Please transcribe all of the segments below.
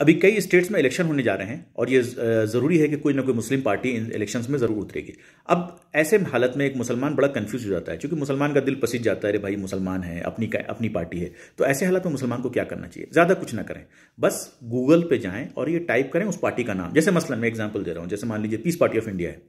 अभी कई स्टेट्स में इलेक्शन होने जा रहे हैं और ये ज़रूरी है कि कोई ना कोई मुस्लिम पार्टी इन इलेक्शंस में ज़रूर उतरेगी अब ऐसे हालत में एक मुसलमान बड़ा कन्फ्यूज हो जाता है क्योंकि मुसलमान का दिल पसीज जाता है अरे भाई मुसलमान है अपनी अपनी पार्टी है तो ऐसे हालत में मुसलमान को क्या करना चाहिए ज़्यादा कुछ ना करें बस गूगल पर जाएँ और ये टाइप करें उस पार्टी का नाम जैसे मसलन मैं एग्जाम्पल दे रहा हूँ जैसे मान लीजिए पीस पार्टी ऑफ इंडिया है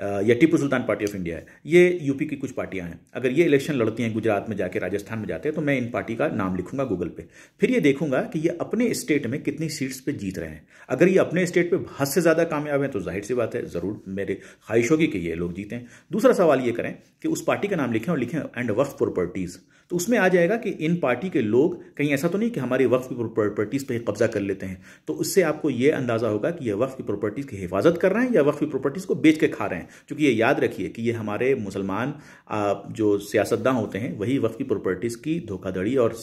या Tipu Sultan party of India है ये यूपी की कुछ पार्टियां हैं अगर ये इलेक्शन लड़ती हैं गुजरात में जाके राजस्थान में जाते हैं तो मैं इन पार्टी का नाम लिखूंगा गूगल पे फिर ये देखूंगा कि ये अपने स्टेट में कितनी सीट्स पे जीत रहे हैं अगर ये अपने स्टेट पे हद से ज़्यादा कामयाब हैं तो जाहिर सी बात है ज़रूर मेरे ख्वाहिश होगी कि ये लोग जीतें दूसरा सवाल ये करें कि उस पार्टी का नाम लिखें और लिखें एंड वक्फ प्रॉपर्टीज़ तो उसमें आ जाएगा कि इन पार्टी के लोग कहीं ऐसा तो नहीं कि हमारे वक्त की प्रॉपर्टीज़ पर कब्जा कर लेते हैं तो उससे आपको यह अंदाज़ा होगा कि यह वक्त की प्रॉपर्टीज़ की हिफाजत कर रहे हैं या वक्त की प्रॉपर्टीज़ को बेच के खा रहे हैं क्योंकि ये याद रखिए कि ये हमारे मुसलमान जो सियासतदान होते हैं वही वक्त की प्रॉपर्टीज़ की धोखाधड़ी और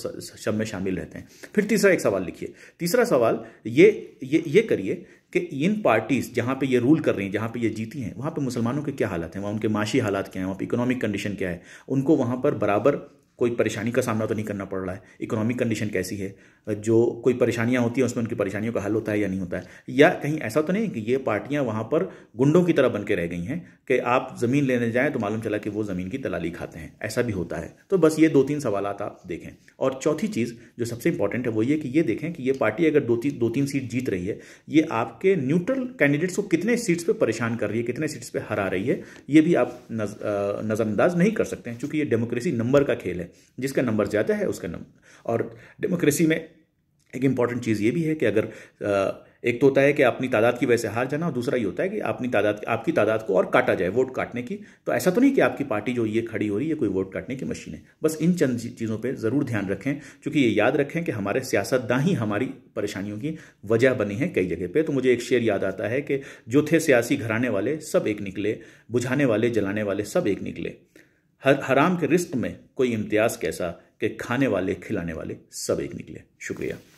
शब में शामिल रहते हैं फिर तीसरा एक सवाल लिखिए तीसरा सवाल ये ये ये करिए कि इन पार्टीज़ जहाँ पे ये रूल कर रही हैं जहाँ पे ये जीती हैं वहाँ पे मुसलमानों के क्या हालात हैं वहाँ उनके माशी हालात क्या हैं वहाँ पे इकोनॉमिक कंडीशन क्या है उनको वहाँ पर बराबर कोई परेशानी का सामना तो नहीं करना पड़ रहा है इकोनॉमिक कंडीशन कैसी है जो कोई परेशानियां होती हैं उसमें उनकी परेशानियों का हल होता है या नहीं होता है या कहीं ऐसा तो नहीं कि ये पार्टियां वहाँ पर गुंडों की तरह बन के रह गई हैं कि आप ज़मीन लेने जाएँ तो मालूम चला कि वो ज़मीन की दलाली खाते हैं ऐसा भी होता है तो बस ये दो तीन सवाल आप देखें और चौथी चीज़ जो सबसे इंपॉर्टेंट है वो ये कि ये देखें कि ये पार्टी अगर दो तीन दो तीन सीट जीत रही है ये आपके न्यूट्रल कैंडिडेट्स को कितने सीट्स पर परेशान कर रही है कितने सीट्स पर हरा रही है ये भी आप नज़रअंदाज नहीं कर सकते हैं चूँकि ये डेमोक्रेसी नंबर का खेल है है जिसका नंबर ज़्यादा है उसका नंबर और डेमोक्रेसी में एक इम्पॉर्टेंट चीज़ ये भी है कि अगर एक तो होता है कि अपनी तादाद की वजह से हार जाना और दूसरा ये होता है कि अपनी तादाद आपकी तादाद को और काटा जाए वोट काटने की तो ऐसा तो नहीं कि आपकी पार्टी जो ये खड़ी हो रही है कोई वोट काटने की मशीन है बस इन चंद चीज़ों पर ज़रूर ध्यान रखें क्योंकि ये याद रखें कि हमारे सियासतदान ही हमारी परेशानियों की वजह बनी है कई जगह पर तो मुझे एक शेर याद आता है कि जो थे सियासी घराने वाले सब एक निकले बुझाने वाले जलाने वाले सब एक निकले हर हराम के रिस्क में कोई इम्तियाज़ कैसा कि खाने वाले खिलाने वाले सब एक निकले शुक्रिया